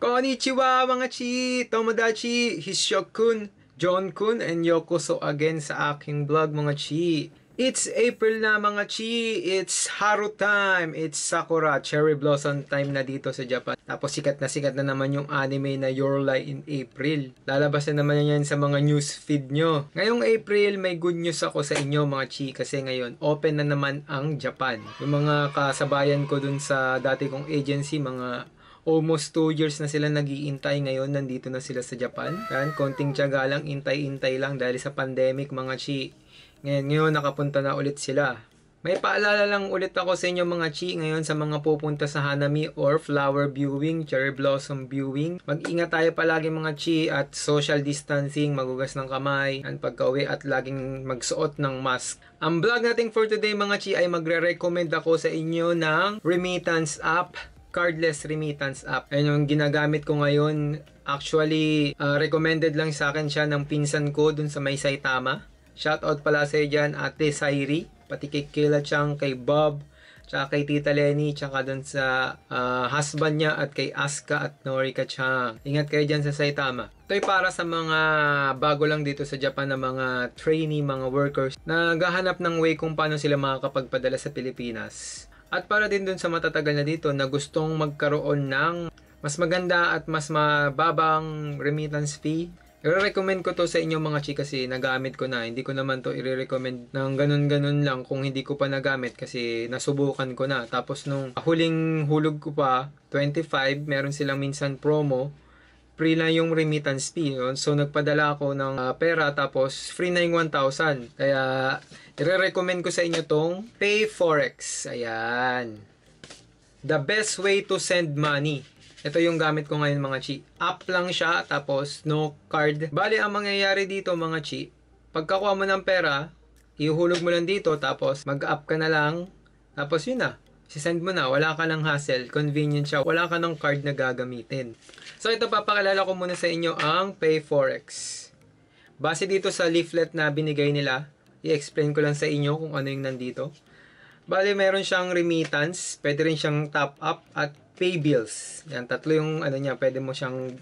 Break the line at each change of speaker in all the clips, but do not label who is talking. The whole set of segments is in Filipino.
Konnichiwa mga chi, Tomodachi, Hishyok-kun, John-kun, and Yoko so again sa aking vlog mga chi. It's April na mga chi, it's Haru time, it's Sakura, cherry blossom time na dito sa Japan. Tapos sikat na sikat na naman yung anime na Your Lie in April. Lalabas na naman yan sa mga news feed nyo. Ngayong April, may good news ako sa inyo mga chi kasi ngayon open na naman ang Japan. Yung mga kasabayan ko dun sa dati kong agency, mga almost 2 years na sila nagiintay ngayon nandito na sila sa Japan. Yan, konting tiyaga lang, intay-intay lang dahil sa pandemic mga chi ngayon, ngayon nakapunta na ulit sila. May paalala lang ulit ako sa inyo mga chi ngayon sa mga pupunta sa Hanami or flower viewing, cherry blossom viewing. Mag-ingat tayo palagi mga chi at social distancing, magugas ng kamay, and pagkauwi at laging magsuot ng mask. Ang vlog natin for today mga chi ay magre-recommend ako sa inyo ng remittance app cardless remittance app. Ayun yung ginagamit ko ngayon. Actually, uh, recommended lang sa akin siya ng pinsan ko dun sa may Saitama. Shoutout pala sa iyo dyan, Ate Sairi, pati kay Kayla Chang, kay Bob, tsaka kay Tita Lenny, tsaka dun sa uh, husband niya at kay Aska at Norika Chang. Ingat kayo dyan sa Saitama. Ito'y para sa mga bago lang dito sa Japan na mga trainee, mga workers na gahanap ng way kung paano sila makakapagpadala sa Pilipinas. At para din dun sa matatagal na dito na gustong magkaroon ng mas maganda at mas mababang remittance fee I-recommend ko to sa inyo mga chika kasi nagamit ko na. Hindi ko naman to i-recommend ng ganun-ganun lang kung hindi ko pa nagamit kasi nasubukan ko na. Tapos nung huling hulog ko pa, 25, meron silang minsan promo. Free na yung remittance fee. Yun. So nagpadala ako ng uh, pera tapos free na yung 1,000. Kaya i-recommend ko sa inyo tong PayForex. Ayan. The best way to send money ito yung gamit ko ngayon mga chi. Up lang siya, tapos no card. Bali, ang mangyayari dito mga chi, pagkakuha mo ng pera, ihulog mo lang dito, tapos mag-up ka na lang, tapos yun na. Sisend mo na, wala ka ng hassle, convenient siya, wala ka ng card na gagamitin. So ito papakalala ko muna sa inyo ang PayForex. Base dito sa leaflet na binigay nila, i-explain ko lang sa inyo kung ano yung nandito. Bali, meron siyang remittance, pwede rin siyang top up at pay bills. Yan, tatlo yung ano niya, pwede mo siyang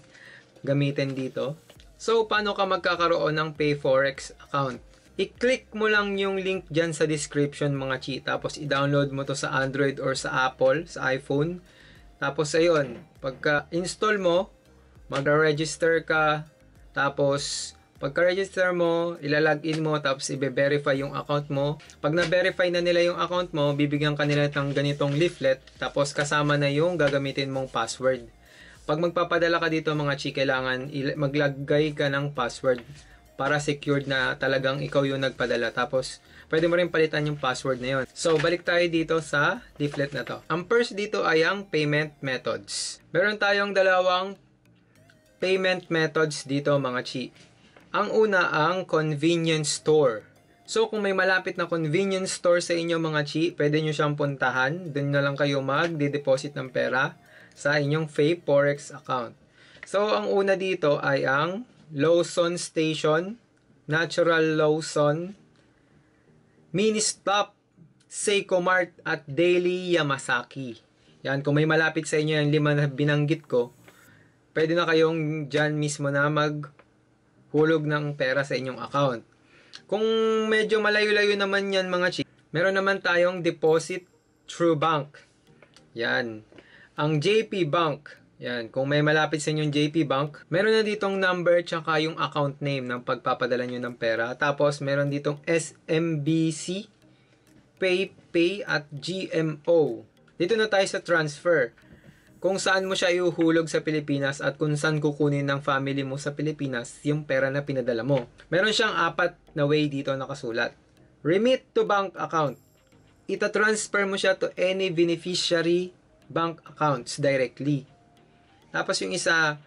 gamitin dito. So, paano ka magkakaroon ng PayForex account? I-click mo lang yung link dyan sa description mga chi. Tapos, i-download mo to sa Android or sa Apple, sa iPhone. Tapos, ayun, pagka-install mo, mag register ka. Tapos, Pagka-register mo, ilalagin mo tapos i-verify yung account mo. Pag na-verify na nila yung account mo, bibigyan ka nila ng ganitong leaflet tapos kasama na yung gagamitin mong password. Pag magpapadala ka dito mga chi, kailangan maglagay ka ng password para secured na talagang ikaw yung nagpadala. Tapos, pwede mo rin palitan yung password na yun. So, balik tayo dito sa leaflet na to. Ang first dito ay ang payment methods. Meron tayong dalawang payment methods dito mga chi. Ang una ang convenience store. So kung may malapit na convenience store sa inyo mga chi, pwede nyo siyang puntahan. Doon na lang kayo mag-deposit ng pera sa inyong Faye Forex account. So ang una dito ay ang Lawson Station, Natural Lawson, Mini Stop, Seiko Mart at Daily Yamasaki. Yan, kung may malapit sa inyo yung lima na binanggit ko, pwede na kayong dyan mismo na mag hulog ng pera sa inyong account. Kung medyo malayo-layo naman yan mga chicks, meron naman tayong deposit through bank. Yan. Ang JP Bank, yan, kung may malapit sa inyong JP Bank, meron na ditong number tsaka yung account name ng pagpapadala nyo ng pera. Tapos, meron ditong SMBC PayPay at GMO. Dito na tayo sa transfer kung saan mo siya ihuhulog sa Pilipinas at kung saan kukunin ng family mo sa Pilipinas yung pera na pinadala mo. Meron siyang apat na way dito nakasulat. Remit to bank account. Ita-transfer mo siya to any beneficiary bank accounts directly. Tapos yung isa,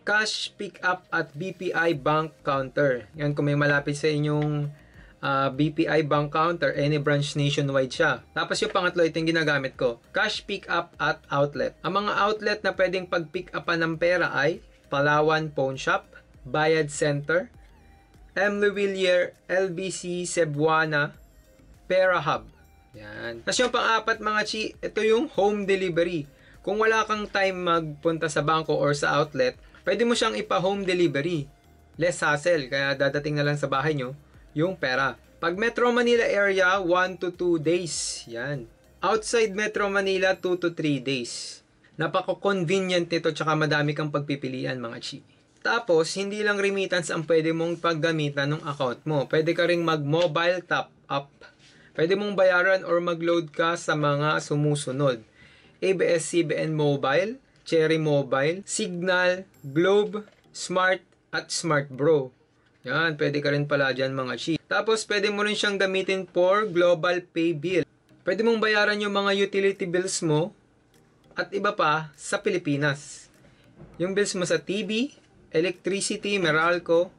cash pick up at BPI bank counter. Yan kung may malapit sa inyong uh, ah, BPI bank counter, any branch nationwide siya. Tapos yung pangatlo, ito yung ginagamit ko. Cash pick up at outlet. Ang mga outlet na pwedeng pag-pick upan ng pera ay Palawan Pawn Shop, Bayad Center, M. Lewillier, LBC, Cebuana, Pera Hub. Yan. Tapos yung pang-apat mga chi, ito yung home delivery. Kung wala kang time magpunta sa bangko or sa outlet, pwede mo siyang ipa-home delivery. Less hassle, kaya dadating na lang sa bahay nyo yung pera. Pag Metro Manila area, 1 to 2 days. Yan. Outside Metro Manila, 2 to 3 days. Napako-convenient nito tsaka madami kang pagpipilian mga chi. Tapos, hindi lang remittance ang pwede mong paggamitan ng account mo. Pwede ka ring mag-mobile top up. Pwede mong bayaran or mag-load ka sa mga sumusunod. ABS-CBN Mobile, Cherry Mobile, Signal, Globe, Smart, at Smart Bro. Yan, pwede ka rin pala dyan mga chi. Tapos, pwede mo rin siyang gamitin for global pay bill. Pwede mong bayaran yung mga utility bills mo at iba pa sa Pilipinas. Yung bills mo sa TV, electricity, Meralco,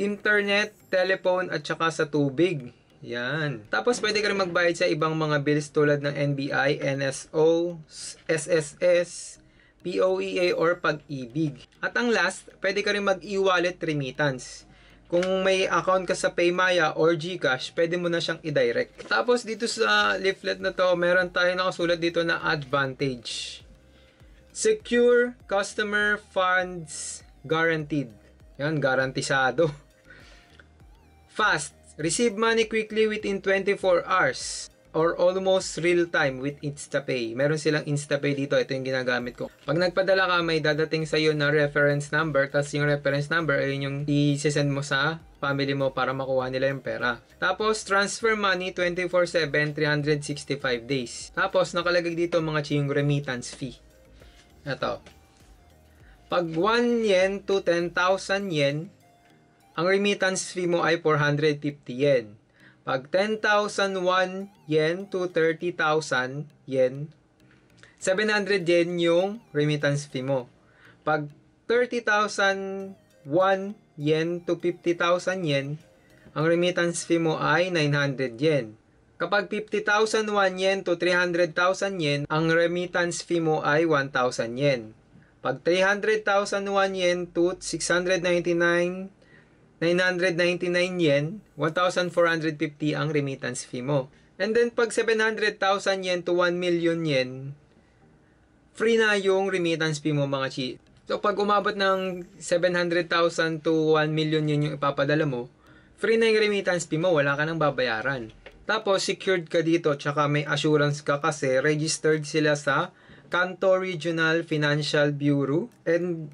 internet, telephone, at saka sa tubig. Yan. Tapos, pwede ka rin magbayad sa ibang mga bills tulad ng NBI, NSO, SSS, POEA, or pag-ibig. At ang last, pwede ka rin mag-e-wallet remittance kung may account ka sa Paymaya or GCash, pwede mo na siyang i-direct. Tapos dito sa leaflet na to, meron tayo nakasulat dito na advantage. Secure customer funds guaranteed. Yan, garantisado. Fast. Receive money quickly within 24 hours or almost real time with InstaPay. Meron silang InstaPay dito. Ito yung ginagamit ko. Pag nagpadala ka, may dadating sa iyo na reference number. Tapos yung reference number, ayun yung i-send mo sa family mo para makuha nila yung pera. Tapos, transfer money 24-7, 365 days. Tapos, nakalagay dito mga ching remittance fee. Ito. Pag 1 yen to 10,000 yen, ang remittance fee mo ay 450 yen. Pag 10,001 yen to 30,000 yen, 700 yen yung remittance fee mo. Pag 30,001 yen to 50,000 yen, ang remittance fee mo ay 900 yen. Kapag 50,001 yen to 300,000 yen, ang remittance fee mo ay 1,000 yen. Pag 300,001 yen to 699 999 yen, 1,450 ang remittance fee mo. And then pag 700,000 yen to 1 million yen, free na yung remittance fee mo mga chi. So pag umabot ng 700,000 to 1 million yen yung ipapadala mo, free na yung remittance fee mo, wala ka nang babayaran. Tapos secured ka dito, tsaka may assurance ka kasi registered sila sa Kanto Regional Financial Bureau and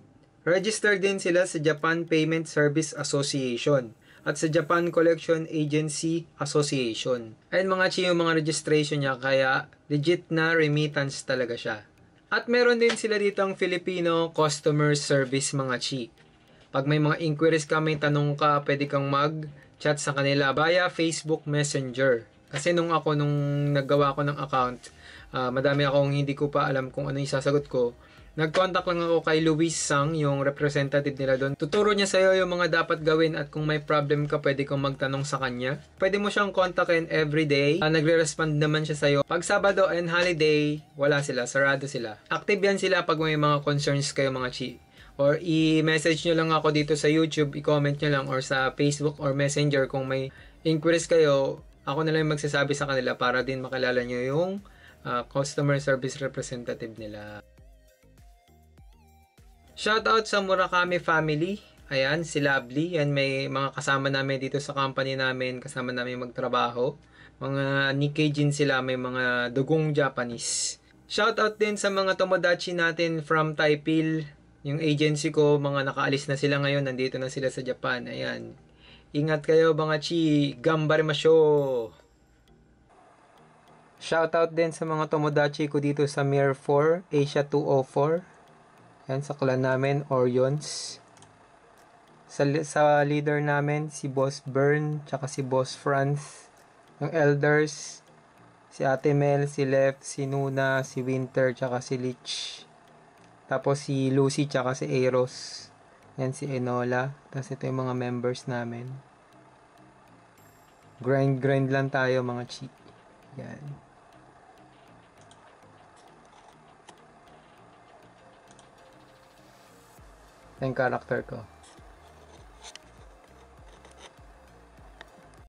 Registered din sila sa Japan Payment Service Association at sa Japan Collection Agency Association. Ayun mga chi yung mga registration niya kaya legit na remittance talaga siya. At meron din sila dito ang Filipino Customer Service mga chi. Pag may mga inquiries ka, may tanong ka, pwede kang mag-chat sa kanila via Facebook Messenger. Kasi nung ako, nung naggawa ko ng account, uh, madami akong hindi ko pa alam kung ano yung sasagot ko Nag-contact lang ako kay Luis Sang, yung representative nila doon. Tuturo niya sa'yo yung mga dapat gawin at kung may problem ka, pwede kang magtanong sa kanya. Pwede mo siyang kontakin every day. Uh, nagre-respond naman siya sa'yo. Pag Sabado and holiday, wala sila, sarado sila. Active yan sila pag may mga concerns kayo mga chi or i-message nyo lang ako dito sa YouTube, i-comment nyo lang or sa Facebook or Messenger kung may inquiries kayo, ako na lang yung magsasabi sa kanila para din makilala nyo yung uh, customer service representative nila. Shout out sa Murakami family. Ayan, si Lovely. Yan, may mga kasama namin dito sa company namin. Kasama namin magtrabaho. Mga Nikkei-jin sila. May mga dugong Japanese. Shout out din sa mga tomodachi natin from Taipil. Yung agency ko, mga nakaalis na sila ngayon. Nandito na sila sa Japan. Ayan. Ingat kayo mga chi. Gambaremasyo! Shout out din sa mga tomodachi ko dito sa Mir 4, Asia 204. Yan, sa clan namin, Orions. Sa, sa leader namin, si Boss Burn, tsaka si Boss Franz. Yung elders, si Ate Mel, si Lef, si Nuna, si Winter, tsaka si Lich. Tapos si Lucy, tsaka si Eros. Yan si Enola. Tapos ito yung mga members namin. Grind-grind lang tayo mga chi. Yan. na yung character ko.